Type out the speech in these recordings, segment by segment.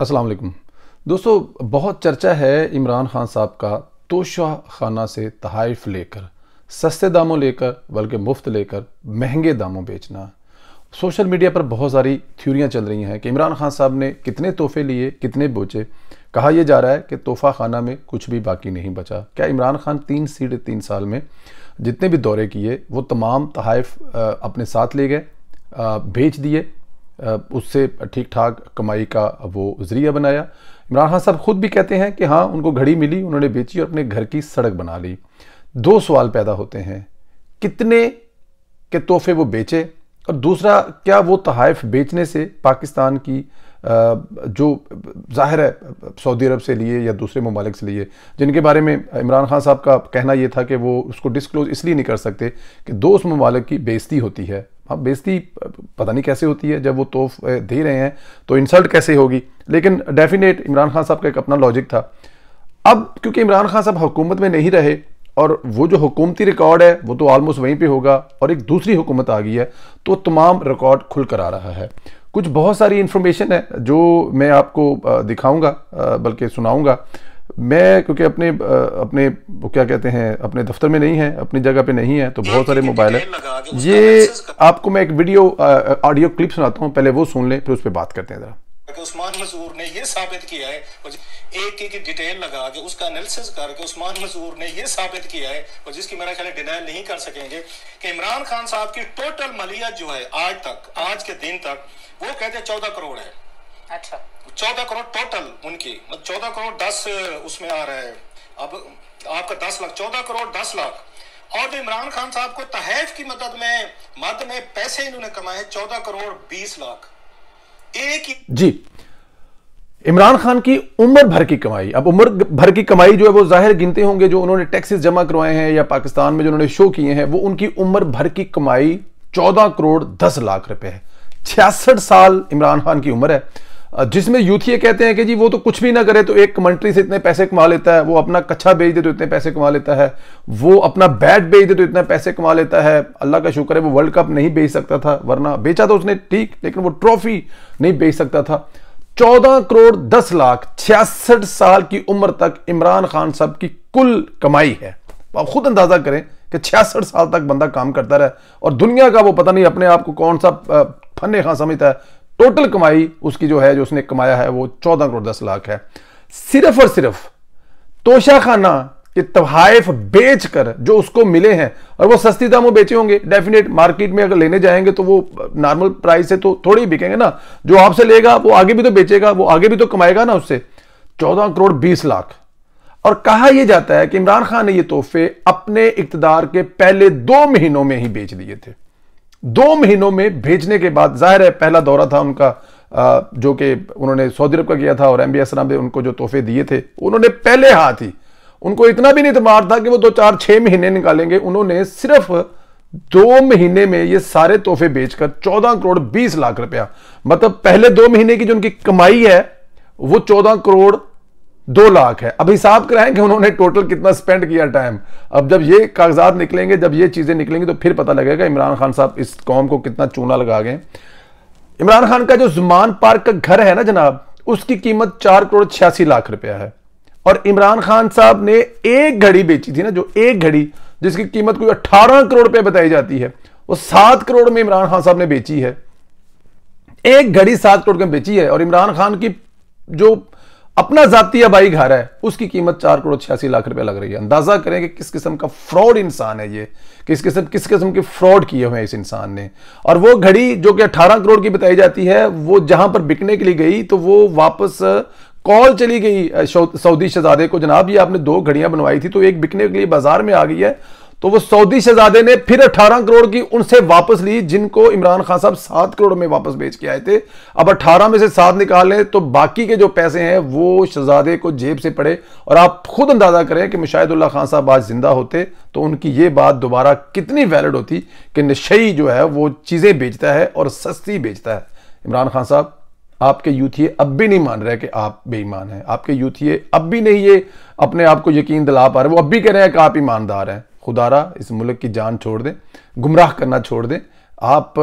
अस्सलाम वालेकुम दोस्तों बहुत चर्चा है इमरान खान साहब का तोशा खाना से तहाइफ लेकर सस्ते दामों लेकर बल्कि मुफ्त लेकर महंगे दामों बेचना सोशल मीडिया पर बहुत सारी थ्योरियाँ चल रही हैं कि इमरान खान साहब ने कितने तोहफे लिए कितने बोचे कहा यह जा रहा है कि तोहफा खाना में कुछ भी बाकी नहीं बचा क्या इमरान खान तीन सीढ़े तीन साल में जितने भी दौरे किए वो तमाम तहाइफ अपने साथ ले गए बेच दिए उससे ठीक ठाक कमाई का वो ज़रिया बनाया इमरान खान साहब ख़ुद भी कहते हैं कि हाँ उनको घड़ी मिली उन्होंने बेची और अपने घर की सड़क बना ली दो सवाल पैदा होते हैं कितने के तोहफे वो बेचे और दूसरा क्या वो तहाइफ बेचने से पाकिस्तान की जो जाहिर है सऊदी अरब से लिए या दूसरे ममालिक से लिए जिनके बारे में इमरान खान साहब का कहना ये था कि वो उसको डिस्क्लोज इसलिए नहीं कर सकते कि दो उस ममालिक की बेजती होती है हाँ बेजती पता नहीं कैसे होती है जब वो तोहफ दे रहे हैं तो इंसल्ट कैसे होगी लेकिन डेफिनेट इमरान खान साहब का एक अपना लॉजिक था अब क्योंकि इमरान खान साहब हुकूमत में नहीं रहे और वो जो हुकूमती रिकॉर्ड है वो तो ऑलमोस्ट वहीं पे होगा और एक दूसरी हुकूमत आ गई है तो तमाम रिकॉर्ड खुल कर आ रहा है कुछ बहुत सारी इंफॉर्मेशन है जो मैं आपको दिखाऊंगा बल्कि सुनाऊंगा मैं क्योंकि अपने अपने क्या कहते हैं अपने दफ्तर में नहीं है अपनी जगह पे नहीं है तो बहुत सारे मोबाइल है ये आपको मैं एक वीडियो ऑडियो क्लिप सुनाता हूँ पहले वो सुन लें फिर उस पर बात करते हैं ज़रा उस्मान मजूर ने यह साबित किया है एक एक डिटेल लगा के उसका एनालिसिस करके उस्मान मजूर ने यह साबित किया है और जिसकी मेरा ख्याल डिनाइल नहीं कर सकेंगे कि इमरान खान साहब की टोटल मलियत जो है आज तक आज के दिन तक वो कहते चौदह करोड़ है अच्छा चौदह करोड़ टोटल उनकी मतलब चौदह करोड़ दस उसमें आ रहा है अब आपका दस लाख चौदह करोड़ दस लाख और जो इमरान खान साहब को तहैफ की मदद में मद में पैसे इन्होंने कमाए चौदह करोड़ बीस लाख एक ही जी इमरान खान की उम्र भर की कमाई अब उम्र भर की कमाई जो है वो जाहिर गिनते होंगे जो उन्होंने टैक्सेस जमा करवाए हैं या पाकिस्तान में जो उन्होंने शो किए हैं वो उनकी उम्र भर की कमाई 14 करोड़ 10 लाख रुपए है छियासठ साल इमरान खान की उम्र है जिसमें यूथ ये कहते हैं कि जी वो तो कुछ भी ना करे तो एक कमेंट्री से इतने पैसे कमा लेता है वो अपना कच्छा बेच दे तो इतने पैसे कमा लेता है वो अपना बैट बेच दे तो इतने पैसे कमा लेता है अल्लाह का शुक्र है वो वर्ल्ड कप नहीं बेच सकता था वरना बेचा तो उसने ठीक लेकिन वो ट्रॉफी नहीं बेच सकता था चौदह करोड़ दस लाख छियासठ साल की उम्र तक इमरान खान साहब की कुल कमाई है आप खुद अंदाजा करें कि छियासठ साल तक बंदा काम करता रहे और दुनिया का वो पता नहीं अपने आप को कौन सा फन्ने खां समझता है टोटल कमाई उसकी जो है जो उसने कमाया है वो चौदह करोड़ दस लाख है सिर्फ और सिर्फ तोशाखाना के तहाइफ बेच कर जो उसको मिले हैं और वो सस्ती दामों बेचे होंगे डेफिनेट मार्केट में अगर लेने जाएंगे तो वो नॉर्मल प्राइस से तो थोड़ी बिकेंगे ना जो आपसे लेगा वो आगे भी तो बेचेगा वो आगे भी तो कमाएगा ना उससे चौदह करोड़ बीस लाख और कहा यह जाता है कि इमरान खान ने ये तोहफे अपने इकतदार के पहले दो महीनों में ही बेच दिए थे दो महीनों में भेजने के बाद जाहिर है पहला दौरा था उनका जो कि उन्होंने सऊदी अरब का किया था और एम बी एस ने उनको जो तोहफे दिए थे उन्होंने पहले हाथ ही उनको इतना भी नहीं इतमार था कि वो दो चार छः महीने निकालेंगे उन्होंने सिर्फ दो महीने में ये सारे तोहफे बेचकर चौदह करोड़ बीस लाख रुपया मतलब पहले दो महीने की जो उनकी कमाई है वो चौदह करोड़ दो लाख है अब हिसाब कराएं कि उन्होंने टोटल कितना स्पेंड किया टाइम अब जब ये कागजात निकलेंगे जब ये चीज़ें निकलेंगी तो फिर पता लगेगा इमरान खान साहब इस कौम को कितना चूना लगा गए इमरान खान का जो जुमान पार्क का घर है ना जनाब उसकी कीमत चार करोड़ छियासी लाख रुपया है और इमरान खान साहब ने एक घड़ी बेची थी ना जो एक घड़ी जिसकी कीमत कोई अट्ठारह करोड़ रुपये बताई जाती है वो सात करोड़ में इमरान खान साहब ने बेची है एक घड़ी सात करोड़ में बेची है और इमरान खान की जो अपना जाती बाइक घर है उसकी कीमत चार करोड़ छियासी लाख रुपए लग रही है अंदाजा करें कि किस किस्म का फ्रॉड इंसान है ये किस किस्म किस किस्म के फ्रॉड किए हुए हैं इस इंसान ने और वो घड़ी जो कि अठारह करोड़ की बताई जाती है वो जहां पर बिकने के लिए गई तो वो वापस कॉल चली गई सऊदी शहजादे को जनाब ये आपने दो घड़ियां बनवाई थी तो एक बिकने के लिए बाजार में आ गई है तो वो सऊदी शहजादे ने फिर 18 करोड़ की उनसे वापस ली जिनको इमरान खान साहब सात करोड़ में वापस बेच के आए थे अब 18 में से सात निकाल लें तो बाकी के जो पैसे हैं वो शहजादे को जेब से पड़े और आप खुद अंदाजा करें कि मुशाहिदुल्ला खान साहब आज जिंदा होते तो उनकी ये बात दोबारा कितनी वैलिड होती कि नशई जो है वो चीज़ें बेचता है और सस्ती बेचता है इमरान खान साहब आपके यूथिए अब भी नहीं मान रहे कि आप बेईमान हैं आपके यूथिए अब भी नहीं ये अपने आप को यकीन दिला पा रहे वो अब भी कह रहे हैं कि आप ईमानदार हैं खुदारा इस मुल्क की जान छोड़ दें गुमराह करना छोड़ दें आप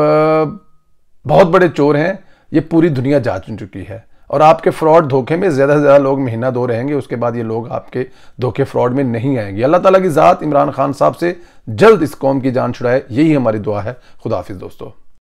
बहुत बड़े चोर हैं ये पूरी दुनिया जा चुकी है और आपके फ्रॉड धोखे में ज़्यादा से ज़्यादा लोग महीना दो रहेंगे उसके बाद ये लोग आपके धोखे फ्रॉड में नहीं आएंगे अल्लाह ताला की ज़ात इमरान खान साहब से जल्द इस कौम की जान छुड़ाए यही हमारी दुआ है खुदाफिज दोस्तों